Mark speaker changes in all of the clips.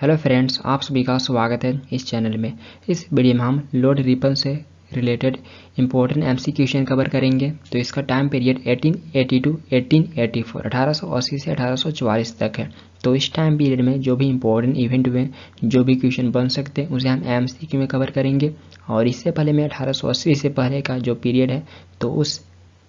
Speaker 1: Hello friends आप सभी का स्वागत है इस चैनल में इस वीडियो में हम लोड रिपन से related important M C question cover करेंगे तो इसका टाइम पीरियड एटी टू 1884 1880 से 1844 तक है तो इस टाइम पीरियड में जो भी इंपॉर्टेंट इवेंट हुए जो भी क्वेश्चन बन सकते हैं उसे हम एम सी क्यू में कवर करेंगे और इससे पहले मैं 1880 से पहले का जो पीरियड है तो उस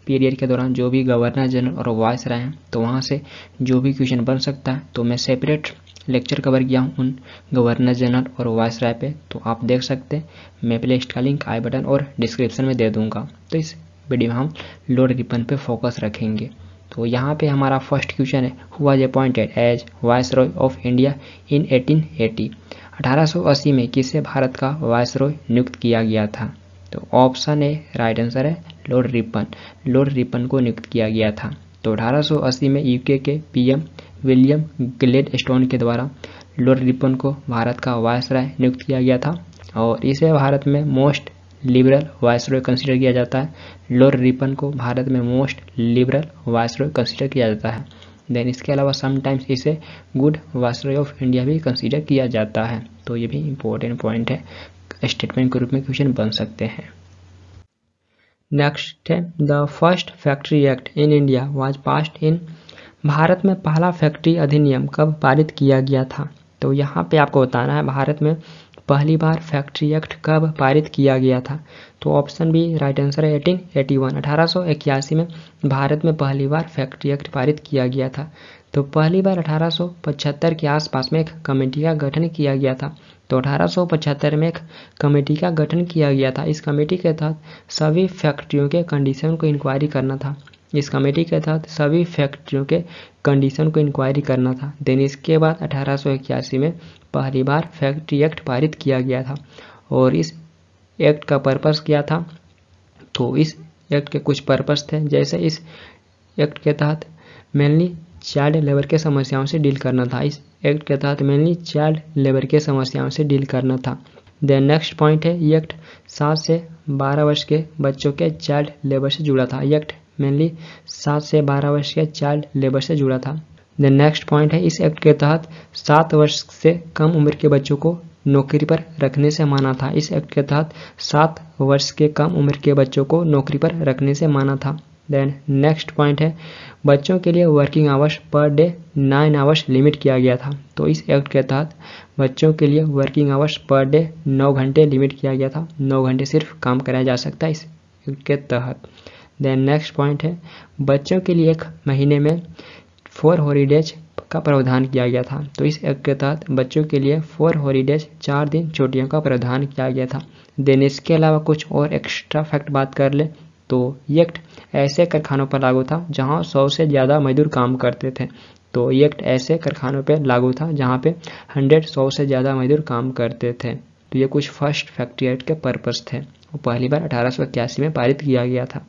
Speaker 1: पीरियड के दौरान जो भी गवर्नर जनरल और वॉइस रहे हैं तो वहाँ से जो भी क्वेश्चन बन सकता है तो मैं सेपरेट लेक्चर कवर किया हूँ उन गवर्नर जनरल और वाइस राय पर तो आप देख सकते हैं मैं प्ले का लिंक आई बटन और डिस्क्रिप्शन में दे दूँगा तो इस वीडियो में हम लोड रिपन पर फोकस रखेंगे तो यहाँ पे हमारा फर्स्ट क्वेश्चन है who was appointed as viceroy of India in 1880 अस्सी में किसे भारत का वाइस रॉय नियुक्त किया गया था तो ऑप्शन ए राइट आंसर है लॉर्ड रिपन लॉर्ड रिपन को नियुक्त किया गया था तो अस्सी में यूके के पीएम विलियम ग्लेड स्टोन के द्वारा लॉर्ड रिपन को भारत का वायसराय नियुक्त किया गया था और इसे भारत में मोस्ट लिबरल वायसराय कंसीडर किया जाता है लॉर्ड रिपन को भारत में मोस्ट लिबरल वायसराय कंसीडर किया जाता है देन इसके अलावा समटाइम्स इसे गुड वायसराय ऑफ इंडिया भी कंसिडर किया जाता है तो ये भी इम्पोर्टेंट पॉइंट है स्टेटमेंट के रूप में क्वेश्चन बन सकते हैं नेक्स्ट है the first factory act in India was passed in Bharat में पहला फैक्ट्री अधिनियम कब पारित किया गया था तो यहाँ पे आपको बताना है भारत में पहली बार फैक्ट्री एक्ट कब पारित किया गया था तो ऑप्शन बी राइट आंसर है एटीन एटी वन अठारह में भारत में पहली बार फैक्ट्री एक्ट पारित किया गया था तो पहली बार 1875 के आसपास में एक कमेटी का गठन किया गया था तो 1875 में एक कमेटी का गठन किया गया था इस कमेटी के तहत सभी फैक्ट्रियों के कंडीशन को इंक्वायरी करना था इस कमेटी के तहत सभी फैक्ट्रियों के कंडीशन को इंक्वायरी करना था देन इसके बाद अठारह में पहली बार फैक्ट्री एक्ट पारित किया गया था और इस एक्ट का पर्पस क्या था तो इस एक्ट के कुछ पर्पस थे जैसे इस एक्ट के तहत मेनली चाइल्ड लेबर के समस्याओं से डील करना था इस एक्ट के तहत मेनली चाइल्ड लेबर के समस्याओं से डील करना था देन नेक्स्ट पॉइंट है एक्ट सात से बारह वर्ष के बच्चों के चाइल्ड लेबर से जुड़ा था एक्ट मेनली सात से बारह वर्ष के चाइल्ड लेबर से जुड़ा था द नेक्स्ट पॉइंट है इस एक्ट के तहत सात वर्ष से कम उम्र के बच्चों को नौकरी पर रखने से माना था इस एक्ट के तहत सात वर्ष के कम उम्र के बच्चों को नौकरी पर रखने से माना था देन नेक्स्ट पॉइंट है बच्चों के लिए working hours per day nine hours limit किया गया था तो इस एक्ट के तहत बच्चों के लिए वर्किंग आवर्स पर डे नौ घंटे लिमिट किया गया था नौ घंटे सिर्फ काम कराया जा सकता है इस एक्ट के तहत देन नेक्स्ट पॉइंट है बच्चों के लिए एक महीने में फोर हॉलीडेज का प्रावधान किया गया था तो इस एक्ट के तहत बच्चों के लिए फोर हॉलीडेज चार दिन छुट्टियों का प्रावधान किया गया था देन इसके अलावा कुछ और एक्स्ट्रा फैक्ट बात कर ले तो ये एक्ट ऐसे कारखानों पर लागू था जहां सौ से ज़्यादा मजदूर काम करते थे तो ये एक्ट ऐसे कारखानों पर लागू था जहाँ पे हंड्रेड सौ से ज़्यादा मजदूर काम करते थे तो ये कुछ फर्स्ट फैक्ट्री एक्ट के पर्पज़ थे वो पहली बार अठारह में पारित किया गया था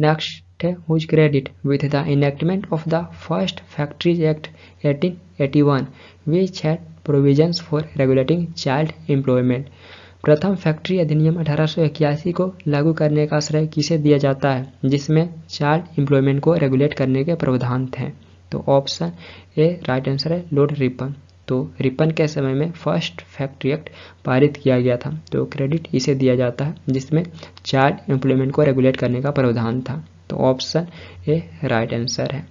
Speaker 1: नेक्स्ट है whose credit with the enactment of the first factories act 1881 eighty one which had provisions for regulating child employment प्रथम फैक्ट्री अधिनियम 1881 को लागू करने का श्रेय किसे दिया जाता है जिसमें चाइल्ड एम्प्लॉयमेंट को रेगुलेट करने के प्रावधान थे तो ऑप्शन ए राइट आंसर है लोड रिपन तो रिपन के समय में फर्स्ट फैक्ट्री एक्ट पारित किया गया था तो क्रेडिट इसे दिया जाता है जिसमें चार्ट एम्प्लॉयमेंट को रेगुलेट करने का प्रावधान था तो ऑप्शन ए राइट आंसर है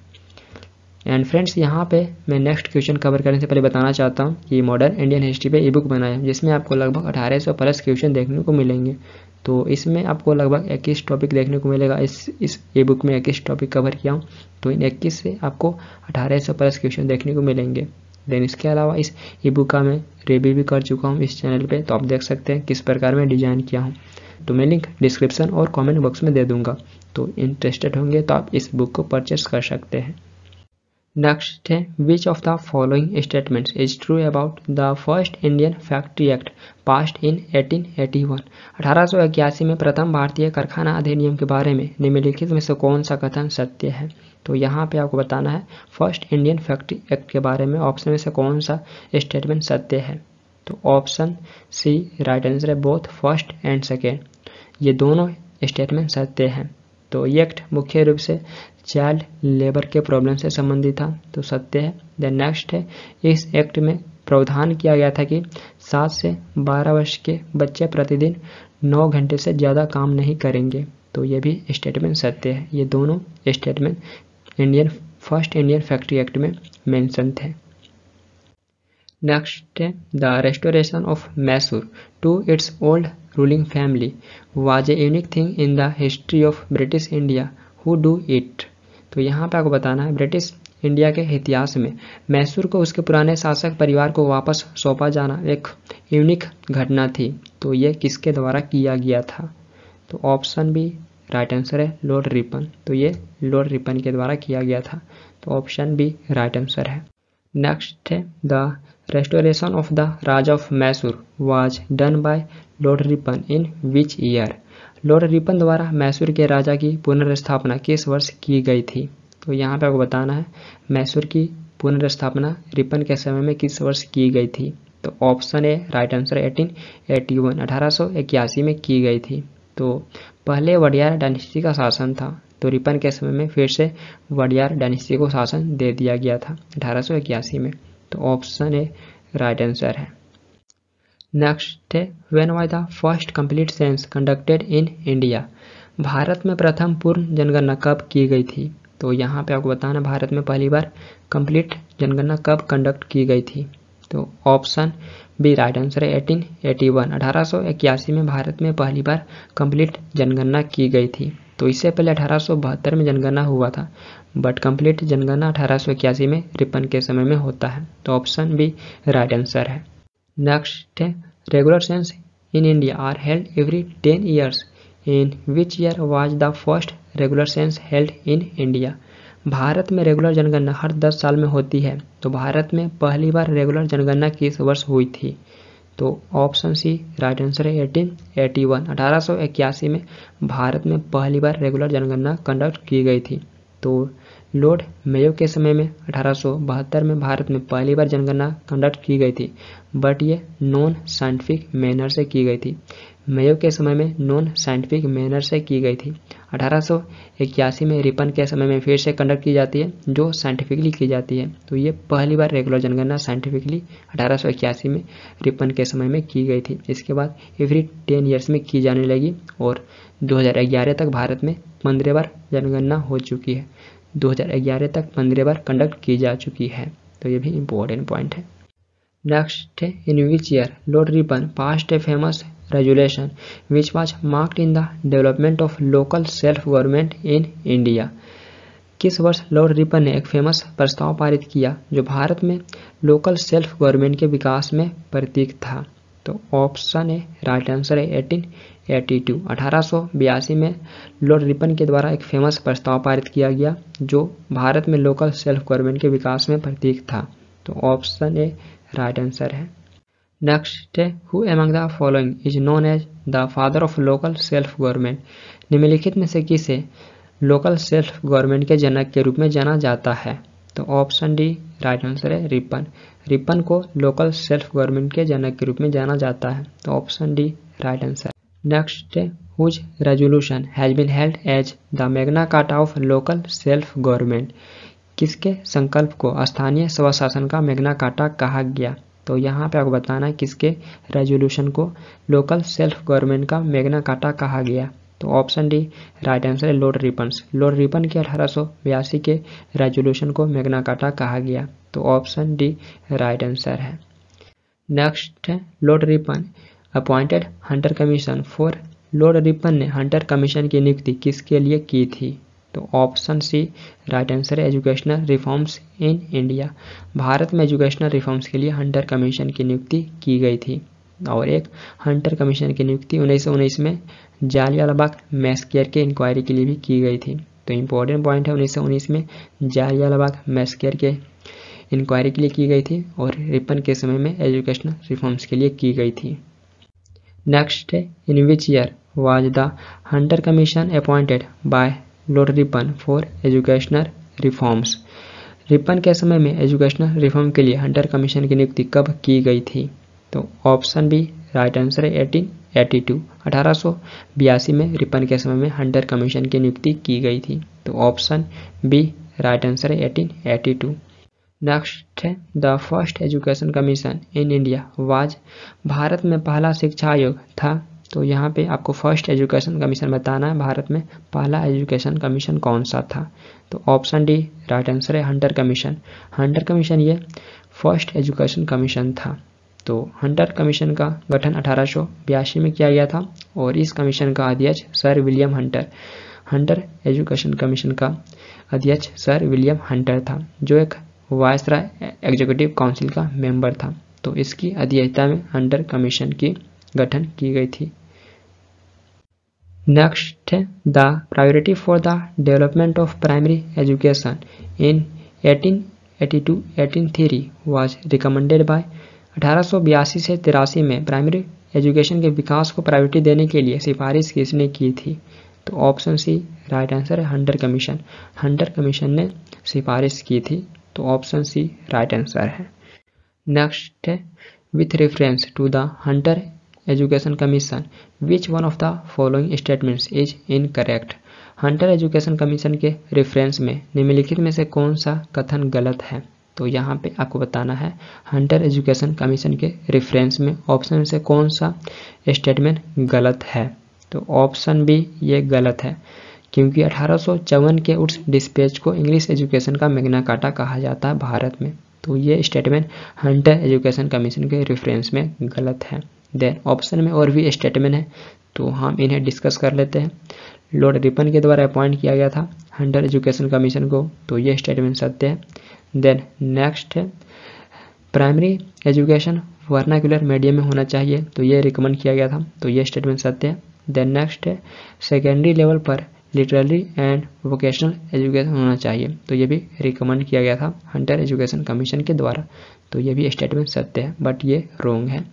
Speaker 1: एंड फ्रेंड्स यहाँ पे मैं नेक्स्ट क्वेश्चन कवर करने से पहले बताना चाहता हूँ कि मॉडर्न इंडियन हिस्ट्री पे ई बुक बनाया है जिसमें आपको लगभग 1800 प्लस क्वेश्चन देखने को मिलेंगे तो इसमें आपको लगभग इक्कीस टॉपिक देखने को मिलेगा इस इस ई बुक में इक्कीस टॉपिक कवर किया हूँ तो इन इक्कीस से आपको 1800 प्लस क्वेश्चन देखने को मिलेंगे देन इसके अलावा इस ई का मैं रिव्यू भी कर चुका हूँ इस चैनल पे तो आप देख सकते हैं किस प्रकार में डिज़ाइन किया हूँ तो मैं लिंक डिस्क्रिप्शन और कमेंट बॉक्स में दे दूंगा तो इंटरेस्टेड होंगे तो आप इस बुक को परचेस कर सकते हैं नेक्स्ट है which of the following statement is true about the first Indian factory act passed in 1881 eighty में प्रथम भारतीय कारखाना अधिनियम के बारे में निम्नलिखित में से कौन सा कथन सत्य है तो यहाँ पे आपको बताना है फर्स्ट इंडियन फैक्ट्री एक्ट के बारे में ऑप्शन में से कौन सा स्टेटमेंट सत्य है तो ऑप्शन सी राइट आंसर है बोथ फर्स्ट एंड सेकेंड ये दोनों स्टेटमेंट सत्य हैं तो ये एक्ट मुख्य रूप से चाइल्ड लेबर के प्रॉब्लम से संबंधित था तो सत्य है देन नेक्स्ट है इस एक्ट में प्रावधान किया गया था कि सात से बारह वर्ष के बच्चे प्रतिदिन नौ घंटे से ज़्यादा काम नहीं करेंगे तो ये भी स्टेटमेंट सत्य है ये दोनों statement Indian first Indian factory act में मेंशन थे नेक्स्ट है the restoration of Mysore to its old ruling family was a unique thing in the history of British India who do it तो यहाँ पे आपको बताना है ब्रिटिश इंडिया के इतिहास में मैसूर को उसके पुराने शासक परिवार को वापस सौंपा जाना एक यूनिक घटना थी तो ये किसके द्वारा किया गया था तो ऑप्शन भी राइट आंसर है लॉर्ड रिपन तो ये लॉर्ड रिपन के द्वारा किया गया था तो ऑप्शन बी राइट आंसर है नेक्स्ट है the restoration of the raja of Mysore was done by Lord Ripon in which year Lord Ripon द्वारा मैसूर के राजा की पुनर्स्थापना किस वर्ष की गई थी तो यहाँ पे आपको बताना है मैसूर की पुनर्स्थापना रिपन के समय में किस वर्ष की गई थी तो option A right answer eighteen eighty one में की गई थी तो पहले वडियार डायनेस्टी का शासन था तो रिपन के समय में फिर से वडियार डायनेस्टी को शासन दे दिया गया था अठारह में तो ऑप्शन ए राइट आंसर है नेक्स्ट है when why the first complete census conducted in India Bharat में प्रथम पूर्ण जनगणना कब की गई थी तो यहाँ पे आपको बताना भारत में पहली बार कंप्लीट जनगणना कब कंडक्ट की गई थी तो ऑप्शन बी राइट आंसर है 1881 1881 में भारत में पहली बार कंप्लीट जनगणना की गई थी तो इससे पहले अठारह में जनगणना हुआ था बट कंप्लीट जनगणना अठारह में रिपन के समय में होता है तो ऑप्शन बी राइट आंसर है नेक्स्ट है regular census in India are held every ten years in which year was the first regular census held in India Bharat में रेगुलर जनगणना हर दस साल में होती है तो भारत में पहली बार रेगुलर जनगणना किस वर्ष हुई थी तो ऑप्शन सी राइट आंसर है एटीन एटी वन अठारह सौ इक्यासी में भारत में पहली बार रेगुलर जनगणना कंडक्ट की गई थी तो लॉर्ड मेयो के समय में अठारह में भारत में पहली बार जनगणना कंडक्ट की गई थी बट ये नॉन साइंटिफिक मैनर से की गई थी मेयो के समय में नॉन साइंटिफिक मैनर से की गई थी अठारह में रिपन के समय में फिर से कंडक्ट की जाती है जो साइंटिफिकली की जाती है तो ये पहली बार रेगुलर जनगणना साइंटिफिकली अठारह में रिपन के समय में की गई थी इसके बाद एवरी टेन ईयर्स में की जाने लगी और 2011 तक भारत में पंद्रह बार जनगणना हो चुकी है 2011 तक पंद्रह बार कंडक्ट की जा चुकी है तो ये भी इम्पोर्टेंट पॉइंट है नेक्स्ट है in which year Lord Ripon passed a famous regulation which was marked in the development of local self government in India. किस वर्ष लॉर्ड रिपन ने एक फेमस प्रस्ताव पारित किया जो भारत में लोकल सेल्फ गवर्नमेंट के विकास में प्रतीक था तो ऑप्शन है राइट आंसर है एटीन 1882 1882 में लॉर्ड रिपन के द्वारा एक फेमस प्रस्ताव पारित किया गया जो भारत में लोकल सेल्फ गवर्नमेंट के विकास में प्रतीक था तो ऑप्शन ए राइट आंसर है नेक्स्ट है who among the following is known as the father of local self government निम्नलिखित में से किसे लोकल सेल्फ गवर्नमेंट के जनक के रूप में जाना जाता है तो ऑप्शन डी राइट आंसर है रिपन रिपन को लोकल सेल्फ गवर्नमेंट के जनक के रूप में जाना जाता है तो option D right answer next whose resolution has been held as the Magna Carta of local self government किसके संकल्प को स्थानीय स्वशासन का मैग्ना काटा कहा गया तो यहाँ पे आपको बताना है किसके रेजोल्यूशन को लोकल सेल्फ गवर्नमेंट का मेगना काटा कहा गया तो ऑप्शन डी राइट आंसर है लॉर्ड रिपन्स लॉर्ड रिपन के अठारह के रेजोल्यूशन को मेगना काटा कहा गया तो ऑप्शन डी राइट आंसर है नेक्स्ट है Lord Ripon appointed Hunter Commission for Lord Ripon ने हंटर कमीशन की नियुक्ति किसके लिए की थी तो ऑप्शन सी राइट आंसर है educational reforms in India Bharat में एजुकेशनल रिफॉर्म्स के लिए हंटर कमीशन की नियुक्ति की गई थी और एक हंटर कमीशन की नियुक्ति उन्नीस में जालियालाबाग मैस्केयर के इंक्वायरी के लिए भी की गई थी तो इम्पोर्टेंट पॉइंट है उन्नीस में जालियालाबाग मैस्केयर के इंक्वायरी के लिए की गई थी और रिपन के समय में एजुकेशनल रिफॉर्म्स के लिए की गई थी नेक्स्ट है in which year was the Hunter Commission appointed by Lord Ripon for educational reforms Ripon के समय में एजुकेशनल रिफॉर्म के लिए हंटर कमीशन की नियुक्ति कब की गई थी तो ऑप्शन बी राइट आंसर है एटीन एटी टू में रिपन के समय में हंटर कमीशन की नियुक्ति की गई थी तो ऑप्शन बी राइट आंसर है एटीन एटी टू नेक्स्ट है the first education commission in India was भारत में पहला शिक्षा आयोग था तो यहाँ पे आपको फर्स्ट एजुकेशन कमीशन बताना है भारत में पहला एजुकेशन कमीशन कौन सा था तो ऑप्शन डी राइट आंसर है हंटर कमीशन हंटर कमीशन ये फर्स्ट एजुकेशन कमीशन था तो हंटर कमीशन का गठन अठारह में किया गया था और इस कमीशन का अध्यक्ष Sir William Hunter Hunter education commission का अध्यक्ष सर विलियम हंटर था जो एक वायसराय एग्जीक्यूटिव काउंसिल का मेंबर था तो इसकी अध्यक्षता में हंटर कमीशन की गठन की गई थी नेक्स्ट है the priority for the development of primary education in 1882-1883 was recommended by अठारह से तिरासी में प्राइमरी एजुकेशन के विकास को प्रायोरिटी देने के लिए सिफारिश किसने की थी तो ऑप्शन सी राइट आंसर है हंटर कमीशन हंटर कमीशन ने सिफारिश की थी तो ऑप्शन सी राइट आंसर है नेक्स्ट है with reference to the Hunter education Commission which one of the following statements is incorrect Hunter education Commission के reference में निम्नलिखित में से कौन सा कथन गलत है तो यहाँ पे आपको बताना है हंटर एजुकेशन कमीशन के रेफरेंस में ऑप्शन में से कौन सा स्टेटमेंट गलत है तो ऑप्शन बी ये गलत है क्योंकि अठारह के उस डिस्पैच को इंग्लिश एजुकेशन का मेगना काटा कहा जाता है भारत में तो ये स्टेटमेंट हंटर एजुकेशन कमीशन के रेफरेंस में गलत है देन ऑप्शन में और भी स्टेटमेंट है तो हम इन्हें डिस्कस कर लेते हैं लॉर्ड रिपन के द्वारा अपॉइंट किया गया था हंडर एजुकेशन कमीशन को तो ये स्टेटमेंट सत्य है देन नेक्स्ट है प्राइमरी एजुकेशन वर्नाकुलर मीडियम में होना चाहिए तो ये रिकमेंड किया गया था तो ये स्टेटमेंट सत्य है देन नेक्स्ट है सेकेंडरी लेवल पर लिटरली एंड वोकेशनल एजुकेशन होना चाहिए तो ये भी रिकमेंड किया गया था हंटर एजुकेशन कमीशन के द्वारा तो ये भी स्टेटमेंट सत्य है बट ये रोंग है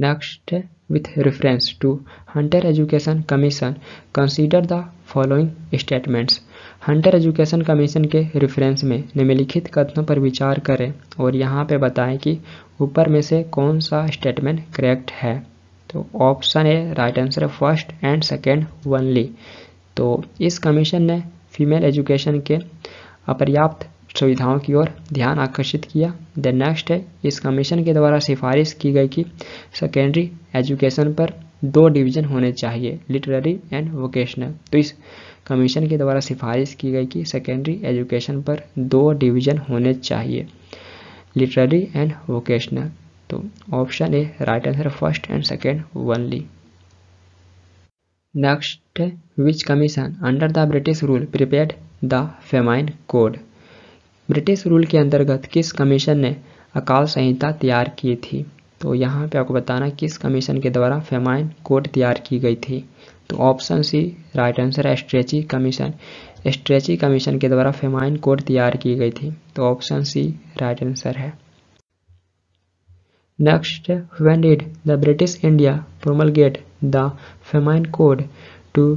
Speaker 1: next with reference to Hunter education Commission consider the following statements Hunter education Commission के रेफरेंस में निम्नलिखित कथनों पर विचार करें और यहाँ पे बताएं कि ऊपर में से कौन सा स्टेटमेंट करेक्ट है तो option A right answer first and second only तो इस कमीशन ने फीमेल एजुकेशन के अपर्याप्त सुविधाओं की ओर ध्यान आकर्षित किया द नेक्स्ट है इस कमीशन के द्वारा सिफारिश की गई कि सेकेंडरी एजुकेशन पर दो डिवीजन होने चाहिए लिटरेरी एंड वोकेशनल तो इस कमीशन के द्वारा सिफारिश की गई कि सेकेंडरी एजुकेशन पर दो डिवीजन होने चाहिए लिटरेरी एंड वोकेशनल तो option A right answer first and second only next which commission under the British rule prepare the famine code British rule के अंतर्गत किस कमीशन ने अकाल संहिता तैयार की थी तो यहाँ पे आपको बताना किस कमीशन के द्वारा फेमाइन कोड तैयार की गई थी तो ऑप्शन सी राइट आंसर है स्ट्रेची कमीशन स्ट्रेची कमीशन के द्वारा फेमाइन कोड तैयार की गई थी तो ऑप्शन सी राइट आंसर है next when did the British India promulgate the famine code to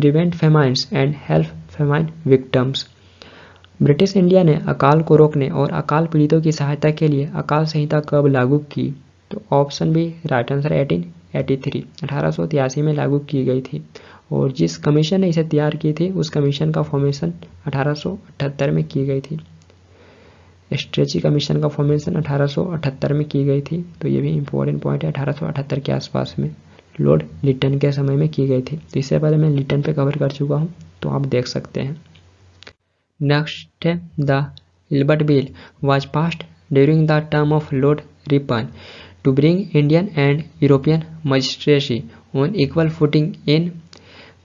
Speaker 1: prevent famines and help famine victims British India ने अकाल को रोकने और अकाल पीड़ितों की सहायता के लिए अकाल संहिता कब लागू की तो option B right answer eighteen eighty three अठारह सौ तिरासी में लागू की गई थी और जिस कमीशन ने इसे तैयार की थी उस कमीशन का फॉर्मेशन अठारह में की गई थी स्ट्रेची कमीशन का फॉर्मेशन 1878 में की गई थी तो ये भी इंपॉर्टेंट पॉइंट है अठारह के आसपास में लॉर्ड लिटन के समय में की गई थी तो इससे पहले मैं लिटन पे कवर कर चुका हूँ तो आप देख सकते हैं Next, the Hilbert Bill was passed during the term of Lord Ripon to bring Indian and European magistracy on equal footing in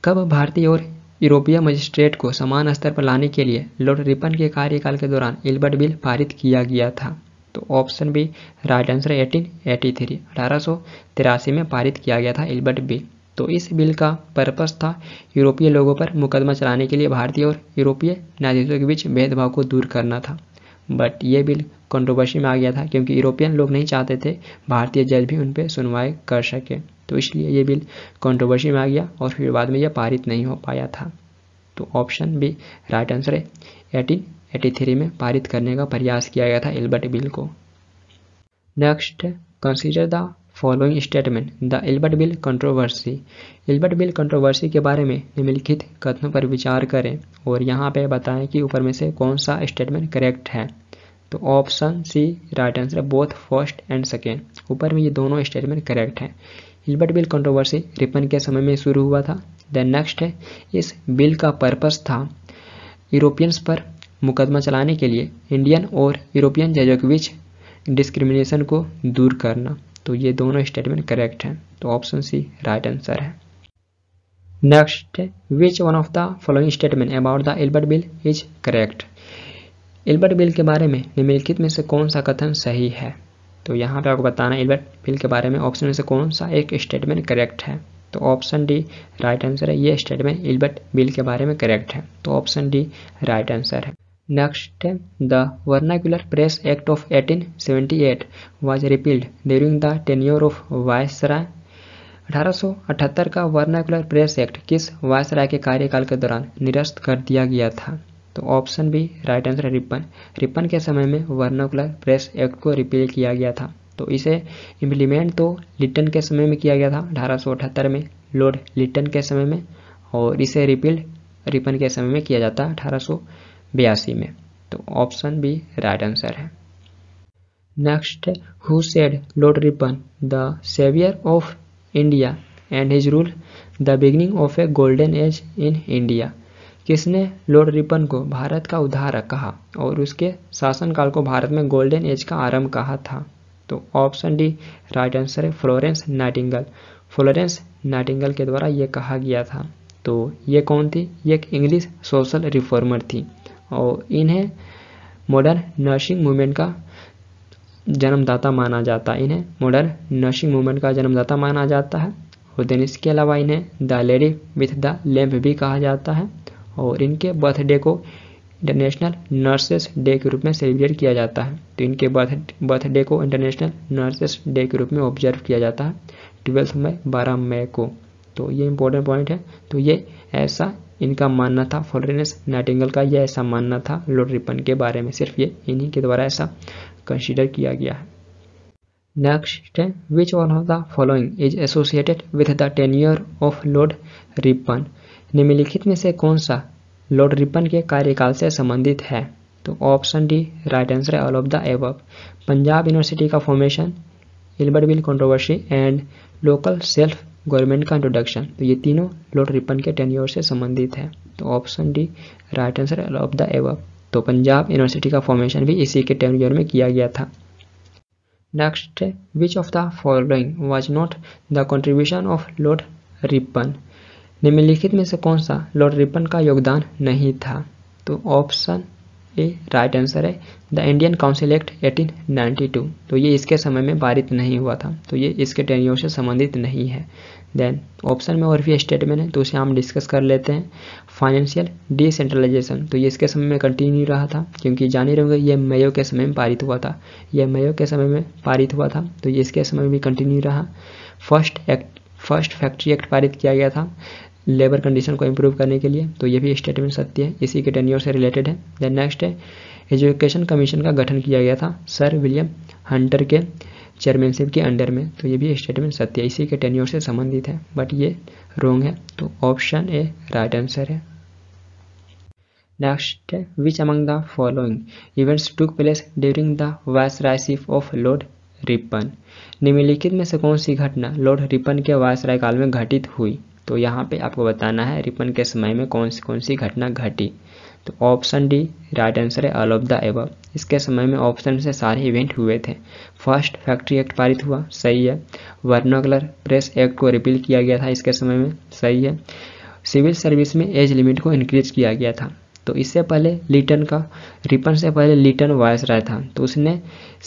Speaker 1: कब भारतीय और यूरोपीय मजिस्ट्रेट को समान स्तर पर लाने के लिए लॉर्ड रिपन के कार्यकाल के दौरान इल्बर्ट बिल पारित किया गया था तो option B right answer 1883 eighteen eighty three अठारह सौ तिरासी में पारित किया गया था इल्बर्ट बिल तो इस बिल का पर्पस था यूरोपीय लोगों पर मुकदमा चलाने के लिए भारतीय और यूरोपीय न्यायाधीशों के बीच भेदभाव को दूर करना था बट ये बिल कंट्रोवर्सी में आ गया था क्योंकि यूरोपियन लोग नहीं चाहते थे भारतीय जज भी उन पर सुनवाई कर सके तो इसलिए ये बिल कंट्रोवर्सी में आ गया और फिर बाद में यह पारित नहीं हो पाया था तो ऑप्शन बी राइट आंसर है एटीन एटी थ्री में पारित करने का प्रयास किया गया था एल्बर्ट बिल को next consider the following statement the Albert Bill controversy Albert Bill controversy के बारे में निम्नलिखित कथनों पर विचार करें और यहाँ पे बताएं कि ऊपर में से कौन सा स्टेटमेंट करेक्ट है तो option C right answer both first and second ऊपर में ये दोनों स्टेटमेंट करेक्ट हैं एल्बर्ट बिल कंट्रोवर्सी रिपन के समय में शुरू हुआ था देन नेक्स्ट है इस बिल का पर्पस था यूरोपियंस पर मुकदमा चलाने के लिए इंडियन और यूरोपियन जजों के बीच डिस्क्रिमिनेशन को दूर करना तो ये दोनों स्टेटमेंट करेक्ट हैं तो ऑप्शन सी राइट आंसर है next which one of the following statement about the Albert Bill is correct Albert Bill के बारे में निम्नलिखित में से कौन सा कथन सही है तो यहाँ पे आपको बताना है एल्बर्ट बिल के बारे में ऑप्शन में से कौन सा एक स्टेटमेंट करेक्ट है तो ऑप्शन डी राइट आंसर है ये स्टेटमेंट एल्बर्ट बिल के बारे में करेक्ट है तो ऑप्शन डी राइट आंसर है Next, the Vernacular Press Act of 1878 was repealed during the tenure of Viceroy 1878 का वर्नाकुलर प्रेस एक्ट किस वायसराय के कार्यकाल के दौरान निरस्त कर दिया गया था तो ऑप्शन बी राइट आंसर है रिपन रिपन के समय में वर्नाकुलर प्रेस एक्ट को रिपील किया गया था तो इसे इम्प्लीमेंट तो लिटन के समय में किया गया था 1878 में लॉर्ड लिटन के समय में और इसे रिपील रिपन के समय में किया जाता है अठारह बयासी में तो ऑप्शन बी राइट आंसर है next who said Lord Ripon the saviour of India and his rule the beginning of a golden age in India किसने लॉर्ड रिपन को भारत का उद्धारक कहा और उसके शासनकाल को भारत में गोल्डन एज का आरंभ कहा था तो ऑप्शन डी राइट आंसर है फ्लोरेंस नाइटिंगल फ्लोरेंस नाइटिंगल के द्वारा ये कहा गया था तो ये कौन थी ये एक इंग्लिश सोशल रिफॉर्मर थी और इन्हें मॉडर्न नर्सिंग मूवमेंट का जन्मदाता माना जाता है इन्हें मॉडर्न नर्सिंग मूवमेंट का जन्मदाता माना जाता है और देन इसके अलावा इन्हें the lady with the lamp भी कहा जाता है और इनके बर्थडे को इंटरनेशनल नर्सेस डे के रूप में सेलिब्रेट किया जाता है तो इनके बर्थ बर्थडे को इंटरनेशनल नर्सेस डे के रूप में ऑब्जर्व किया जाता है ट्वेल्थ मई बारह मई को तो ये इम्पोर्टेंट पॉइंट है तो ये ऐसा इनका मानना था फ्लोरेंस नाइटिंगल का यह ऐसा मानना था लॉर्ड रिपन के बारे में सिर्फ ये इन्हीं के द्वारा ऐसा कंसिडर किया गया है नेक्स्ट है which one of the following is associated with the tenure of Lord Ripon निम्नलिखित में से कौन सा लॉर्ड रिपन के कार्यकाल से संबंधित है तो ऑप्शन डी राइट आंसर है all of the above Punjab University का formation Ilbert Bill controversy and local self government का इंट्रोडक्शन तो ये तीनों लॉर्ड रिपन के टेन से संबंधित तो है तो option D right answer of the above तो पंजाब यूनिवर्सिटी का फॉर्मेशन भी इसी के टेन्योर में किया गया था next which of the following was not the contribution of Lord Ripon निम्नलिखित में से कौन सा लॉर्ड रिपन का योगदान नहीं था तो ऑप्शन ये राइट आंसर है द इंडियन काउंसिल एक्ट 1892 तो ये इसके समय में पारित नहीं हुआ था तो ये इसके टेनियो से संबंधित नहीं है देन ऑप्शन में और भी स्टेटमेंट है तो उसे हम डिस्कस कर लेते हैं फाइनेंशियल डिसेंट्रलाइजेशन तो ये इसके समय में कंटिन्यू रहा था क्योंकि जान ही रहोगे ये मेयो के समय में पारित हुआ था यह मेयो के समय में पारित हुआ था तो ये इसके समय में भी कंटिन्यू रहा first act first factory act पारित किया गया था लेबर कंडीशन को इम्प्रूव करने के लिए तो ये भी स्टेटमेंट सत्य है इसी के टेन्योर से रिलेटेड है देन नेक्स्ट है एजुकेशन कमीशन का गठन किया गया था सर विलियम हंटर के चेयरमैनशिप के अंडर में तो ये भी स्टेटमेंट सत्य है इसी के टेन्योर से संबंधित है बट ये रोंग है तो ऑप्शन ए राइट आंसर है which among the following events events place during the the viceroyship of Lord Ripon निम्नलिखित में से कौन सी घटना लॉर्ड रिपन के वायसराय काल में घटित हुई तो यहाँ पे आपको बताना है रिपन के समय में कौन सी कौन सी घटना घटी तो ऑप्शन डी राइट आंसर है ऑल ऑफ द एव इसके समय में ऑप्शन से सारे इवेंट हुए थे फर्स्ट फैक्ट्री एक्ट पारित हुआ सही है वर्नोकलर प्रेस एक्ट को रिपील किया गया था इसके समय में सही है सिविल सर्विस में एज लिमिट को इंक्रीज किया गया था तो इससे पहले लिटन का रिपन से पहले लिटन वायस रहा था तो उसने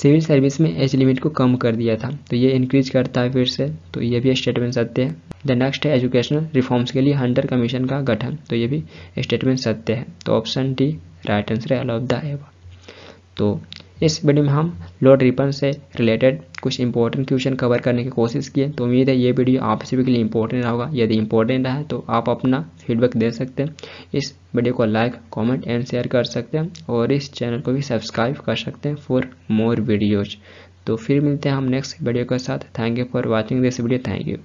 Speaker 1: सिविल सर्विस में एज लिमिट को कम कर दिया था तो ये इंक्रीज करता है फिर से तो ये भी स्टेटमेंट सत्य है द नेक्स्ट है एजुकेशनल रिफॉर्म्स के लिए हंटर कमीशन का गठन तो ये भी स्टेटमेंट सत्य है तो ऑप्शन डी राइट आंसर है ऑल ऑफ द एव तो इस वीडियो में हम लोड रिपन से रिलेटेड कुछ इंपॉर्टेंट क्वेश्चन कवर करने की कोशिश किए तो उम्मीद है ये वीडियो आप सभी के लिए इंपॉर्टेंट रहा होगा यदि इंपॉर्टेंट रहा है तो आप अपना फीडबैक दे सकते हैं इस वीडियो को लाइक कमेंट एंड शेयर कर सकते हैं और इस चैनल को भी सब्सक्राइब कर सकते हैं फॉर मोर वीडियोज तो फिर मिलते हैं हम नेक्स्ट वीडियो के साथ thank you for watching this video thank you